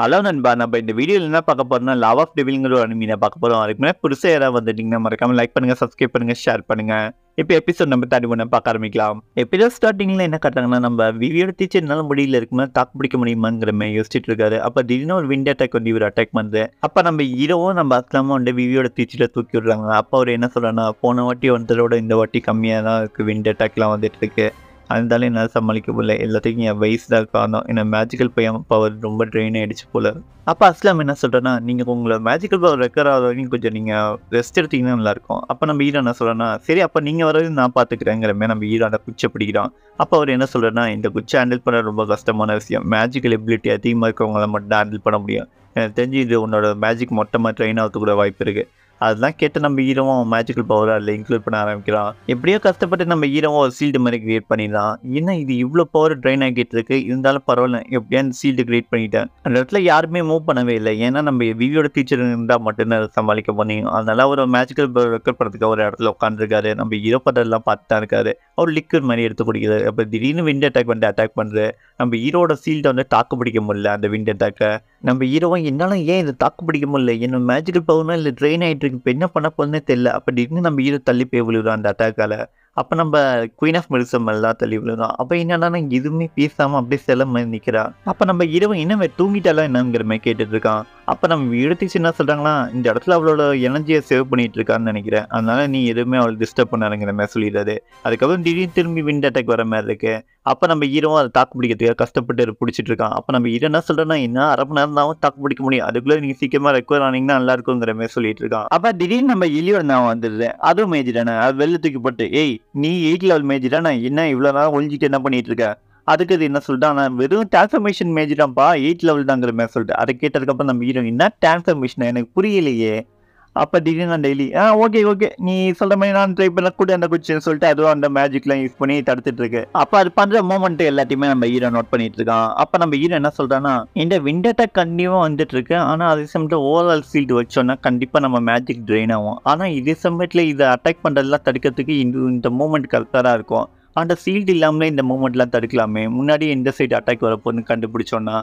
hello நண்பா நம்ம இந்த வீடியோவில் என்ன பார்க்க போகிறோம்னா லவ் ஆஃப் டெவில்ங்கிற ஒரு அனுமதியை பார்க்க போகிறோம் அதுக்கு மேலே புதுசாக யாராவது வந்துட்டீங்கன்னா மறக்காமல் லைக் பண்ணுங்கள் சப்ஸ்கிரைப் பண்ணுங்கள் ஷேர் பண்ணுங்கள் இப்போ எபிசோட் நம்ம தேர்ட்டி ஒன்று பார்க்க ஆரம்பிக்கலாம் எபிசோட் ஸ்டார்டிங்கில் என்ன காட்டாங்கன்னா நம்ம விவியோட டீச்சர் என்னால் முடியல இருக்குமா தாக்கு பிடிக்க முடியுமாங்கிற மாதிரி யோசிச்சுட்டு இருக்காரு அப்போ திடீர்னு ஒரு விண்ட் அட்டாக் வந்து இவர் அட்டாக் பண்ணுது அப்போ நம்ம ஹீரோவும் நம்ம அஸ்லாமும் வந்து விவியோட டீச்சரை தூக்கி விடுறாங்க அப்போ அவர் என்ன சொல்கிறாங்கன்னா போன வாட்டி வந்ததோட இந்த வாட்டி கம்மியாக தான் இருக்குது விண்ட் அட்டாக்லாம் வந்துட்டு இருக்கு இருந்தாலும் என்னால் சமாளிக்க போல எல்லாத்தையும் என் வயசு தான் காரணம் என்னை மேஜிக்கல் பையன் பவர் ரொம்ப ட்ரெயின் ஆகிடுச்சு போல் அப்போ அஸ்லாம் என்ன சொல்கிறேன்னா நீங்கள் உங்களை மேஜிக்கல் பவர் ரெக்கர் ஆகிற வரைக்கும் கொஞ்சம் நீங்கள் ரெஸ்ட் எடுத்தீங்கன்னா நல்லாயிருக்கும் அப்போ நம்ம ஈரான் என்ன சொல்கிறேன்னா சரி அப்போ நீங்கள் வரது நான் பார்த்துக்கிறேங்கிற மாதிரி நம்ம ஈரானை குச்சை பிடிக்கிறான் அப்போ அவர் என்ன சொல்கிறேன்னா இந்த குச்சை ஹேண்டில் பண்ண ரொம்ப கஷ்டமான விஷயம் மேஜிக்கல் எபிலிட்டி அதிகமாக இருக்கிறவங்களை மட்டும் ஹேண்டில் பண்ண முடியும் எனக்கு தெரிஞ்சு இது உன்னோட மேஜிக் மொத்தமாக ட்ரெயின் ஆகிறதுக்கூட கூட வாய்ப்பு இருக்குது அதெல்லாம் கேட்டு நம்ம ஹீரோவும் மேஜிக்கல் பவர் அதில் இன்க்ளூட் பண்ண ஆரம்பிக்கிறான் எப்படியோ கஷ்டப்பட்டு நம்ம ஹீரோவும் ஒரு சீல்டு மாதிரி கிரியேட் பண்ணிடலாம் என்ன இது இவ்வளோ பவர் ட்ரைன் ஆகிட்டு இருக்கு இருந்தாலும் பரவாயில்ல எப்படியா அந்த சீல்டு கிரியேட் பண்ணிட்டேன் அந்த இடத்துல யாருமே மூவ் பண்ணவே இல்லை ஏன்னா நம்ம விவியோட டீச்சர் இருந்தால் மட்டும்தான் அதை சமாளிக்க முடியும் அதனால ஒரு மேஜிக்கல் பவர் ரெக்கார்ட் பண்ணுறதுக்கு ஒரு இடத்துல உட்காந்துருக்காரு நம்ம ஹீரோ படம் எல்லாம் பார்த்து தான் இருக்காரு அவர் லிக்விட் மாதிரி எடுத்து குடிக்கிறது அப்போ திடீர்னு விண்ட் அட்டாக் வந்து அட்டாக் பண்ணுறது நம்ம ஹீரோட ஃபீல்டை வந்து தாக்கு பிடிக்க முடியல அந்த விண்ட் அட்டாக்கை நம்ம ஹீரோவை என்னால் ஏன் இதை தாக்கு பிடிக்க முடியல என்ன மேஜிக்கல் பவுனா இல்லை ட்ரெயின் ஆகிட்டு இருக்கு இப்போ என்ன பண்ண போதுன்னே தெரில அப்போ திடீர்னு நம்ம ஹீரோ தள்ளி போய் விழுகிறோம் அந்த அட்டாக்கால் அப்போ நம்ம குயின் ஆஃப் மெடிசம் எல்லாம் தள்ளி விழுந்தோம் அப்போ என்னன்னா எதுவுமே பேசாமல் அப்படியே செல்ல நிற்கிறான் அப்போ நம்ம இரவு என்ன தூங்கிட்டாலாம் என்னங்கிற மாதிரி கேட்டுட்டு இருக்கான் அப்போ நம்ம எடுத்துச்சு என்ன சொல்கிறாங்களா இந்த இடத்துல அவளோட எனர்ஜியை சேவ் பண்ணிகிட்டு இருக்கான்னு நினைக்கிறேன் அதனால் நீ எதுவுமே அவளை டிஸ்டர்ப் பண்ணாருங்கிற மாதிரி சொல்லிடுறாரு அதுக்கப்புறம் திடீர்னு திரும்பி விண்ட் அட்டாக் வர மாதிரி இருக்குது அப்போ நம்ம ஹீரோவும் அதை தாக்கு பிடிக்கிறதுக்காக கஷ்டப்பட்டு பிடிச்சிட்டு இருக்கான் அப்போ நம்ம ஹீரோ என்ன சொல்கிறேன்னா என்ன அரை மணி நேரம் தான் தாக்கு பிடிக்க முடியும் அதுக்குள்ளே நீங்கள் சீக்கிரமாக ரெக்கவர் ஆனீங்கன்னா நல்லா இருக்குங்கிற மாதிரி சொல்லிட்டு இருக்கான் அப்போ திடீர்னு நம்ம எலியோட நான் வந்துடுது அதுவும் மேஜிடானே அது வெளில தூக்கிப்பட்டு போட்டு ஏய் நீ எயிட் லெவல் மேஜிடானே என்ன இவ்வளோ நேரம் ஒழிஞ்சிட்டு என்ன பண்ணிட்டு இருக்க அதுக்கு இது என்ன ஆனால் வெறும் டிரான்ஸ்ஃபர்மேஷன் தான்ப்பா எயிட் லெவல் தாங்கிற மாதிரி சொல்லிட்டு அதை கேட்டதுக்கப்புறம் நம்ம ஹீரோ என்ன டிரான்ஸ்ஃபர்மேஷன் எனக்கு புரியலையே அப்போ திடீர்னு நான் டெய்லி ஆ ஓகே ஓகே நீ சொல்கிற மாதிரி நான் ட்ரை பண்ண கூட அந்த குச்சின்னு சொல்லிட்டு அதுவும் அந்த மேஜிக்லாம் யூஸ் பண்ணி தடுத்துட்டு இருக்கு அப்போ அது பண்ணுற மூமெண்ட் எல்லாத்தையுமே நம்ம ஹீரோ நோட் பண்ணிட்டு இருக்கான் அப்போ நம்ம ஹீரோ என்ன சொல்கிறான்னா இந்த விண்டத்தை கண்டிப்பாக வந்துட்டு இருக்கு ஆனால் அதே சமயத்தில் ஓவரால் ஃபீல்டு வச்சோன்னா கண்டிப்பாக நம்ம மேஜிக் ட்ரெயின் ஆகும் ஆனால் இதே சமயத்தில் இதை அட்டாக் பண்ணுறதுலாம் தடுக்கிறதுக்கு இந்த இந்த மூமெண்ட் கரெக்டாக இருக்கும் அந்த ஃபீல்டு இல்லாமலே இந்த மூமெண்ட்லாம் தடுக்கலாமே முன்னாடி எந்த சைடு அட்டாக் வரப்போன்னு கண்டுபிடிச்சோன்னா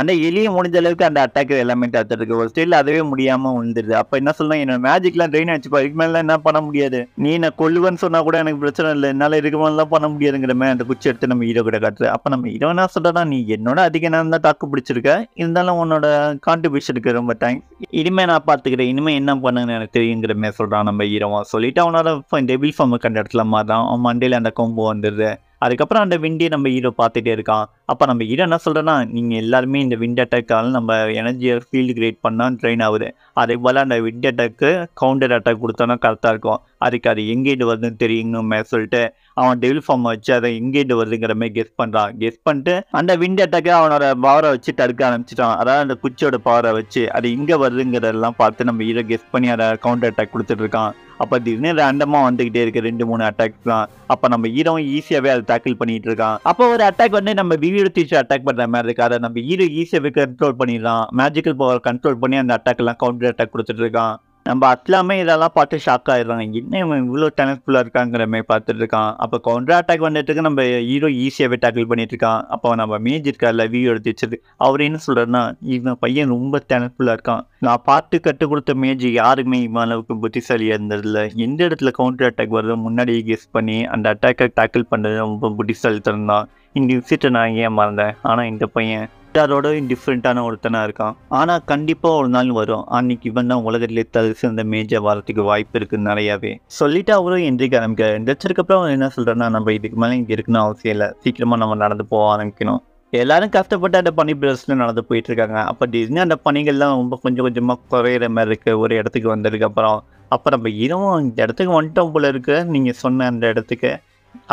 அந்த எலியை முடிஞ்ச அளவுக்கு அந்த அட்டாக் எல்லாமே தடுத்துருக்கு ஒரு ஸ்டைலில் அதுவே முடியாமல் வந்துருது அப்போ என்ன சொல்லலாம் என்னோட மேஜிக்லாம் ட்ரெயின் ஆச்சுப்பா இதுக்கு மேலே என்ன பண்ண முடியாது நீ நான் கொல்லுவேன்னு சொன்னால் கூட எனக்கு பிரச்சனை இல்லை என்னால் இதுக்கு மேலாம் பண்ண முடியாதுங்கிற மாதிரி அந்த குச்சி எடுத்து நம்ம ஹீரோ கிட்ட காட்டுறது அப்போ நம்ம ஹீரோ என்ன சொல்றதா நீ என்னோட அதிக நேரம் தான் தாக்கு பிடிச்சிருக்க இருந்தாலும் உன்னோட கான்ட்ரிபியூஷனுக்கு ரொம்ப தேங்க்ஸ் இனிமேல் நான் பாத்துக்கிறேன் இனிமேல் என்ன பண்ணுங்கன்னு எனக்கு தெரியுங்கிற மாதிரி சொல்கிறான் நம்ம ஹீரோவா சொல்லிட்டு அவனோட டெபிள் ஃபார்ம் கண்ட இடத்துல மாதிரி தான் அவன் மண்டேல அந்த கொம்பு வந்துடுது அதுக்கப்புறம் அந்த விண்டியை நம்ம ஹீரோ பார்த்துட்டே இருக்கான் அப்போ நம்ம ஹீரோ என்ன சொல்கிறேன்னா நீங்கள் எல்லாருமே இந்த விண்ட் அட்டாக்கால் நம்ம எனர்ஜியை ஃபீல்டு கிரியேட் பண்ணால் ட்ரெயின் ஆகுது அதே போல் அந்த விண்ட் அட்டாக்கு கவுண்டர் அட்டாக் கொடுத்தோம்னா கரெக்டாக இருக்கும் அதுக்கு அது எங்கேட்டு வருதுன்னு தெரியணுமே சொல்லிட்டு அவன் டெவில் ஃபார்ம் வச்சு அதை எங்கேட்டு வருதுங்கிற மாதிரி கெஸ் பண்ணுறான் கெஸ் பண்ணிட்டு அந்த விண்ட் அட்டாக்கை அவனோட பவரை வச்சு தடுக்க ஆரம்பிச்சிட்டான் அதாவது அந்த குச்சியோட பவரை வச்சு அது இங்கே வருதுங்கிறதெல்லாம் பார்த்து நம்ம ஈரோ கெஸ் பண்ணி அதை கவுண்டர் அட்டாக் கொடுத்துட்ருக்கான் அப்போ திடீர்னு ரேண்டமாக வந்துக்கிட்டே இருக்குது ரெண்டு மூணு அட்டாக்ஸ்லாம் அப்போ நம்ம ஹீரோவும் ஈஸியாகவே அதை டேக்கிள் பண்ணிட்டு இருக்கான் அப்போ ஒரு அட்டாக் வந்து நம்ம வீடியோ டீச்சர் அட்டாக் பண்ணுற மாதிரி இருக்கு அதை நம்ம ஹீரோ ஈஸியாகவே கண்ட்ரோல் பண்ணிடலாம் மேஜிக்கல் பவர் கண்ட்ரோல் பண்ணி அந்த அட்டாக்லாம் கவுண்டர் அட்டாக் கொடுத்துட்டு இருக்கான் நம்ம அட்லாமே இதெல்லாம் பார்த்து ஷாக் ஆயிடுறாங்க என்ன இவன் இவ்வளோ டேலண்ட்ஃபுல்லாக இருக்காங்கிற மாதிரி பார்த்துட்டு இருக்கான் அப்போ கவுண்டர் அட்டாக் பண்ணுறதுக்கு நம்ம ஹீரோ ஈஸியாகவே டேக்கிள் பண்ணிட்டு இருக்கான் அப்போ நம்ம மேஜ் இருக்கார்ல வியூ எடுத்து வச்சது அவர் என்ன சொல்கிறாருன்னா இவன் பையன் ரொம்ப டேலண்ட்ஃபுல்லாக இருக்கான் நான் பார்த்து கற்றுக் கொடுத்த மேஜ் யாருமே இவன் அளவுக்கு புத்திசாலியாக இருந்ததில்ல எந்த இடத்துல கவுண்டர் அட்டாக் வருதோ முன்னாடியே கெஸ் பண்ணி அந்த அட்டாக்கை டேக்கிள் பண்ணுறது ரொம்ப புத்திசாலித்தனம் தான் இந்த விஷயத்தை நான் ஏன் மறந்தேன் ஆனால் இந்த பையன் மற்றாரோடையும் டிஃப்ரெண்ட்டான ஒருத்தனாக இருக்கான் ஆனால் கண்டிப்பாக ஒரு நாள் வரும் அன்னைக்கு இவன் தான் உலகத்திலே தலை சிறந்த மேஜர் வரத்துக்கு வாய்ப்பு இருக்குது நிறையாவே சொல்லிட்டு அவரும் எந்திரிக்க ஆரம்பிக்கிறார் எந்திரிச்சதுக்கப்புறம் அவர் என்ன சொல்கிறேன்னா நம்ம இதுக்கு மேலே இங்கே இருக்குன்னு அவசியம் இல்லை சீக்கிரமாக நம்ம நடந்து போக ஆரம்பிக்கணும் எல்லாரும் கஷ்டப்பட்டு அந்த பனி பிரஸ்ல நடந்து போயிட்டு இருக்காங்க அப்போ டிஸ்னி அந்த பணிகள்லாம் ரொம்ப கொஞ்சம் கொஞ்சமாக குறையிற மாதிரி இருக்குது ஒரு இடத்துக்கு வந்ததுக்கு அப்புறம் அப்போ நம்ம இரவும் இந்த இடத்துக்கு வந்துட்டோம் போல இருக்கு நீங்கள் சொன்ன அந்த இடத்துக்கு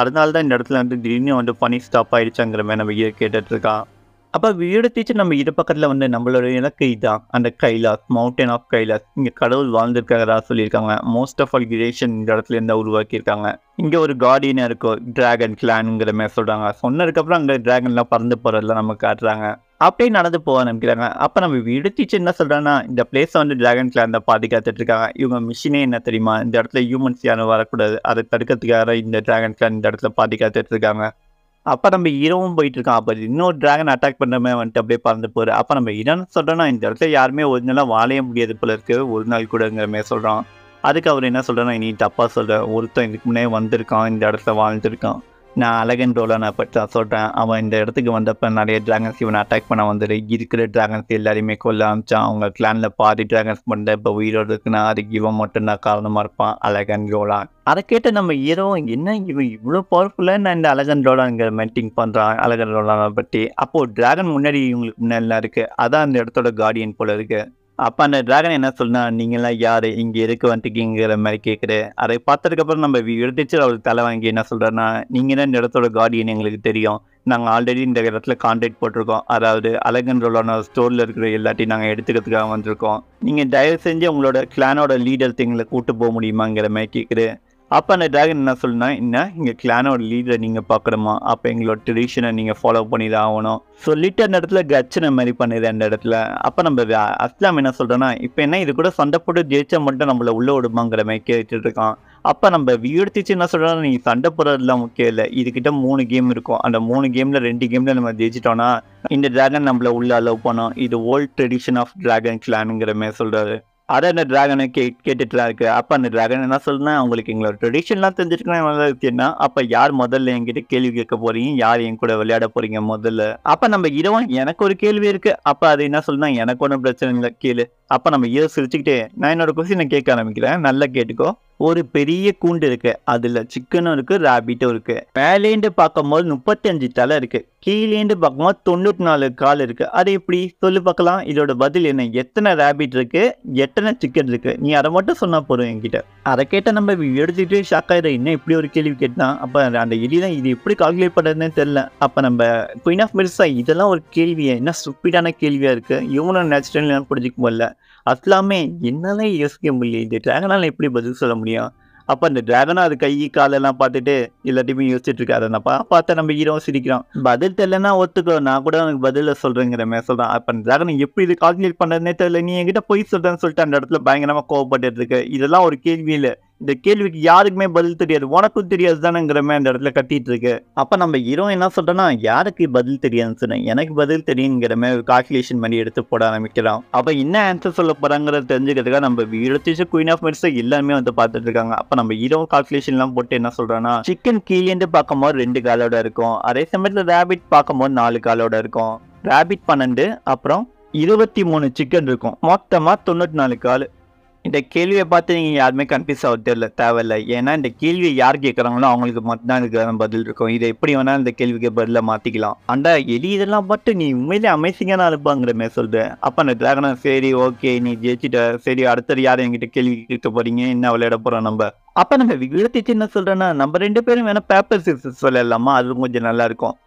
அதனால தான் இந்த இடத்துல வந்து திடீர்னு வந்து பனி ஸ்டாப் ஆயிடுச்சாங்கிற மாதிரி நம்ம கேட்டுட்டு இருக்கான் அப்போ வீடு தீச்சு நம்ம இரு பக்கத்தில் வந்து நம்மளுடைய இலக்கு தான் அந்த கைலாஸ் மவுண்டன் ஆஃப் கைலாஸ் இங்கே கடவுள் வாழ்ந்திருக்காரா சொல்லியிருக்காங்க மோஸ்ட் ஆஃப் ஆல் கிரேஷன் இந்த இடத்துல இருந்தால் உருவாக்கியிருக்காங்க இங்கே ஒரு கார்டியனாக இருக்கும் டிராகன் கிளான்ங்கிற மாதிரி சொல்கிறாங்க சொன்னதுக்கப்புறம் அங்கே டிராகன்லாம் பறந்து போகிறதெல்லாம் நம்ம காட்டுறாங்க அப்படியே நடந்து போக ஆரம்பிக்கிறாங்க அப்போ நம்ம வீடு டீச்சர் என்ன சொல்கிறாங்கன்னா இந்த பிளேஸை வந்து டிராகன் கிளான் தான் பாதுகாத்துட்டு இருக்காங்க இவங்க மிஷினே என்ன தெரியுமா இந்த இடத்துல ஹியூமன்ஸ் யாரும் வரக்கூடாது அதை தடுக்கிறதுக்காக இந்த டிராகன் கிளான் இந்த இடத்துல பாதுகாத்துட்டு இருக்காங்க அப்போ நம்ம இரவும் போயிட்டு இருக்கோம் அப்போ இன்னொரு டிராகன் அட்டாக் பண்ணுறமே வந்துட்டு அப்படியே பறந்து போகிற அப்போ நம்ம என்னன்னு சொல்கிறோன்னா இந்த இடத்துல யாருமே ஒரு நாளாக வாழைய முடியாது போல இருக்கு ஒரு நாள் கூடங்கிற மாதிரி சொல்கிறான் அதுக்கு அவர் என்ன சொல்கிறேன்னா இனி தப்பாக சொல்கிறேன் ஒருத்தன் இதுக்கு முன்னே வந்திருக்கான் இந்த இடத்துல வாழ்ந்துருக்கான் நான் அழகன் நான் பற்றி நான் சொல்கிறேன் அவன் இந்த இடத்துக்கு வந்தப்போ நிறைய ட்ராகன்ஸ் இவனை அட்டாக் பண்ண வந்துடு இருக்கிற ட்ராகன்ஸ் எல்லாரையுமே கொல்ல ஆரம்பித்தான் அவங்க கிளானில் பாதி ட்ராகன்ஸ் பண்ண இப்போ உயிரோடு இருக்குன்னா அதுக்கு இவன் மட்டும்தான் காரணமாக இருப்பான் அழகன் ரோலா அதை கேட்ட நம்ம ஹீரோ என்ன இவன் இவ்வளோ பவர்ஃபுல்லாக நான் இந்த அழகன் இங்கே மெயின்டிங் பண்ணுறான் அழகன் ரோலானை பற்றி அப்போது ட்ராகன் முன்னாடி இவங்களுக்கு முன்னாடிலாம் இருக்குது அதான் அந்த இடத்தோட கார்டியன் போல் இருக்குது அப்போ அந்த டிராகன் என்ன சொல்லுனா நீங்களாம் யார் இங்கே இருக்க வந்துட்டீங்கிற மாதிரி கேட்குறேன் அதை பார்த்ததுக்கப்புறம் நம்ம எடுத்துச்சு அவளுக்கு தலை வாங்கி என்ன சொல்கிறேன்னா நீங்கள் தான் இந்த இடத்தோட கார்டியன் எங்களுக்கு தெரியும் நாங்கள் ஆல்ரெடி இந்த இடத்துல கான்டாக்ட் போட்டிருக்கோம் அதாவது அலகன்றோலான ஸ்டோரில் இருக்கிற எல்லாத்தையும் நாங்கள் எடுத்துக்கிறதுக்காக வந்திருக்கோம் நீங்கள் தயவு செஞ்சு உங்களோட கிளானோட லீடர் திங்களை கூட்டு போக முடியுமாங்கிற மாதிரி கேட்குறேன் அப்போ அந்த டிராகன் என்ன சொல்லுனா என்ன இங்கே கிளானோட லீடரை நீங்கள் பார்க்கணுமா அப்போ எங்களோட ட்ரெடிஷனை நீங்கள் ஃபாலோ பண்ணி தான் ஆகணும் சொல்லிட்டு அந்த இடத்துல கச்சனை மாதிரி பண்ணுது அந்த இடத்துல அப்போ நம்ம அஸ்லாம் என்ன சொல்கிறோன்னா இப்போ என்ன இது கூட சண்டை போட்டு ஜெயிச்சா மட்டும் நம்மளை உள்ளே விடுமாங்கிற மாதிரி கேட்டுட்டு இருக்கான் அப்போ நம்ம வீழ்த்திச்சு என்ன சொல்கிறோம் நீங்கள் சண்டை போடுறதுலாம் முக்கியம் இல்லை இதுக்கிட்ட மூணு கேம் இருக்கும் அந்த மூணு கேமில் ரெண்டு கேமில் நம்ம ஜெயிச்சிட்டோன்னா இந்த டிராகன் நம்மளை உள்ளே அலோவ் பண்ணோம் இது ஓல்ட் ட்ரெடிஷன் ஆஃப் டிராகன் கிளானுங்கிற மாதிரி சொல்கிறாரு அதை அந்த ட்ராகனை கே கேட்டுட்டுலாம் இருக்கு அப்போ அந்த ட்ராகன் என்ன சொல்லுனா அவங்களுக்கு எங்களோட ட்ரெடிஷன்லாம் தெரிஞ்சுக்கணும் இருக்குன்னா அப்போ யார் முதல்ல என்கிட்ட கேள்வி கேட்க போகிறீங்க யார் என் கூட விளையாட போகிறீங்க முதல்ல அப்போ நம்ம இரவன் எனக்கு ஒரு கேள்வி இருக்குது அப்போ அது என்ன சொல்லுனா எனக்கு ஒன்றும் பிரச்சனை இல்லை கேளு அப்போ நம்ம ஏதோ சிரிச்சுக்கிட்டே நான் என்னோட கொஸ்டினை கேட்க ஆரம்பிக்கிறேன் நல்லா கேட்டுக்கோ ஒரு பெரிய கூண்டு இருக்கு அதுல சிக்கனும் இருக்கு ரேபிட்டும் இருக்கு மேலேந்து பார்க்கும்போது முப்பத்தஞ்சு தலை இருக்கு கீழேந்து பார்க்கும்போது தொண்ணூற்றி நாலு கால் இருக்கு அது எப்படி சொல்லி பார்க்கலாம் இதோட பதில் என்ன எத்தனை ராபிட் இருக்கு எத்தனை சிக்கன் இருக்கு நீ அதை மட்டும் சொன்னா போதும் என்கிட்ட அதை கேட்டால் நம்ம எடுத்துக்கிட்டு ஷாக் ஆயிடும் என்ன இப்படி ஒரு கேள்வி கேட்டான் அப்போ அந்த எலிதான் இது எப்படி கால்குலேட் பண்றதுன்னு தெரியல அப்போ நம்ம குயின் ஆஃப் மெடிசா இதெல்லாம் ஒரு கேள்வியே என்ன சுப்பிடான கேள்வியா இருக்கு இவனும் நேச்சுரல் புரிஞ்சுக்க முடியல அஸ்லாமே என்னால் யோசிக்க முடியல இந்த ட்ராகனால் எப்படி பதில் சொல்ல முடியும் அப்போ அந்த டிராகனா அது கை காலெல்லாம் பார்த்துட்டு எல்லாத்தையுமே யோசிச்சுட்டு இருக்காரு நான் பார்த்தா நம்ம ஈரோ சிரிக்கிறோம் பதில் தெரியலன்னா ஒத்துக்கோ நான் கூட உனக்கு பதில சொல்கிறேங்கிற மாதிரி சொல்கிறேன் அப்போ அந்த ட்ராகனை எப்படி இது கால்குலேட் பண்ணுறதுனே தெரியல நீ என்கிட்ட போய் சொல்கிறேன்னு சொல்லிட்டு அந்த இடத்துல பயங்கரமாக கோவப்பட்டு இருக்கு இதெல்லாம் ஒரு கேள்வி இல்லை இந்த கேள்விக்கு யாருக்குமே பதில் தெரியாது உனக்கும் தெரியாது தானேங்கிற மாதிரி அந்த இடத்துல கட்டிட்டு இருக்கு அப்போ நம்ம ஹீரோ என்ன சொல்றேன்னா யாருக்கு பதில் தெரியாதுன்னு சொன்னேன் எனக்கு பதில் தெரியுங்கிற மாதிரி ஒரு கால்குலேஷன் பண்ணி எடுத்து போட ஆரம்பிக்கிறான் அப்போ என்ன ஆன்சர் சொல்ல போறாங்கிறத தெரிஞ்சுக்கிறதுக்காக நம்ம வீரத்திச்சு குயின் ஆஃப் மெடிசன் எல்லாருமே வந்து பார்த்துட்டு இருக்காங்க அப்போ நம்ம ஹீரோ கால்குலேஷன்லாம் போட்டு என்ன சொல்றோம்னா சிக்கன் கீழேந்து பார்க்கும்போது ரெண்டு காலோட இருக்கும் அதே சமயத்தில் ரேபிட் பார்க்கும்போது நாலு காலோட இருக்கும் ரேபிட் பன்னெண்டு அப்புறம் இருபத்தி மூணு சிக்கன் இருக்கும் மொத்தமாக தொண்ணூற்றி நாலு காலு இந்த கேள்வியை பார்த்து நீங்கள் யாருமே கன்ஃபியூஸ் ஆக தெரியல தேவையில்லை ஏன்னா இந்த கேள்வியை யார் கேட்குறாங்களோ அவங்களுக்கு மட்டும்தான் இதுக்கான பதில் இருக்கும் இதை எப்படி வேணால் இந்த கேள்விக்கு பதிலாக மாற்றிக்கலாம் அந்த எலி இதெல்லாம் பார்த்து நீ உண்மையிலே அமேசிங்காக இருப்பாங்கிற மாதிரி சொல்கிறேன் அப்போ அந்த டிராகனா சரி ஓகே நீ ஜெயிச்சிட்ட சரி அடுத்தது யார் என்கிட்ட கேள்வி கேட்க போகிறீங்க என்ன விளையாட போகிறோம் நம்ம அப்போ நம்ம விழுத்திச்சு என்ன சொல்கிறேன்னா நம்ம ரெண்டு பேரும் வேணால் பேப்பர் சிக்ஸ் சொல்லலாமா அது கொஞ்சம் நல்லாயிருக்கும்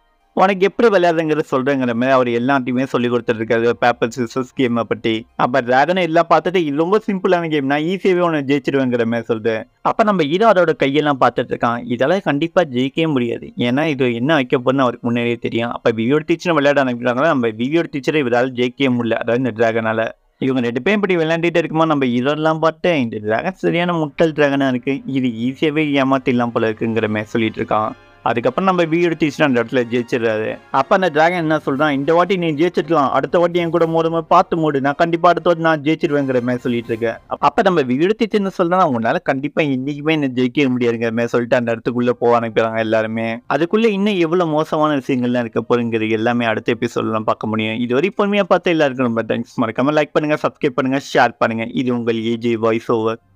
உனக்கு எப்படி விளையாடுறங்கிறத சொல்கிறேங்கிற மாதிரி அவர் எல்லாத்தையுமே சொல்லி கொடுத்துட்ருக்காரு பேப்பர் சிசஸ் கேமை பற்றி அப்போ ட்ராகனை எல்லாம் பார்த்துட்டு இது ரொம்ப சிம்பிளான கேம் நான் ஈஸியாகவே உன்னை ஜெயிச்சிடுவேங்கிற மாதிரி சொல்கிறேன் அப்போ நம்ம ஹீரோ அதோட கையெல்லாம் பார்த்துட்டு இருக்கான் இதெல்லாம் கண்டிப்பாக ஜெயிக்கவே முடியாது ஏன்னா இது என்ன வைக்க போகிறதுன்னு அவருக்கு முன்னாடியே தெரியும் அப்போ விவியோட டீச்சர் விளையாட அனுப்பிட்டாங்கன்னா நம்ம விவியோட டீச்சரை இவரால் ஜெயிக்கவே முடியல அதாவது இந்த ட்ராகனால் இவங்க ரெண்டு பேரும் இப்படி விளையாண்டுட்டு இருக்குமா நம்ம இதெல்லாம் பார்த்து இந்த ட்ராகன் சரியான முட்டல் ட்ராகனாக இருக்குது இது ஈஸியாகவே ஏமாற்றிடலாம் போல இருக்குங்கிற மாதிரி சொல்லிட்டு இருக்கான் அதுக்கப்புறம் நம்ம வீடு எடுத்துச்சுன்னா அந்த இடத்துல ஜெயிச்சிடுறாரு அப்போ அந்த டிராகன் என்ன சொல்கிறான் இந்த வாட்டி நீ ஜெயிச்சிருக்கலாம் அடுத்த வாட்டி என் கூட மோதுமே பார்த்து மூடு நான் கண்டிப்பாக அடுத்த வாட்டி நான் ஜெயிச்சிருவேங்கிற மாதிரி சொல்லிட்டு இருக்கேன் அப்போ நம்ம வீடு எடுத்துச்சுன்னு சொல்கிறேன் உங்களால் கண்டிப்பாக இன்றைக்குமே என்ன ஜெயிக்க முடியாதுங்கிற மாதிரி சொல்லிட்டு அந்த இடத்துக்குள்ளே போக ஆரம்பிக்கிறாங்க எல்லாருமே அதுக்குள்ளே இன்னும் எவ்வளோ மோசமான விஷயங்கள்லாம் இருக்க போகிறங்கிறது எல்லாமே அடுத்த எபிசோடெலாம் பார்க்க முடியும் இது வரைக்கும் பொறுமையாக பார்த்து எல்லாருக்கும் ரொம்ப தேங்க்ஸ் மறக்காமல் லைக் பண்ணுங்கள் சப்ஸ்கிரைப் பண்ணுங்கள் ஷேர் பண்ணுங்கள் இது உங்கள் ஏஜி வாய்ஸ் ஓவர்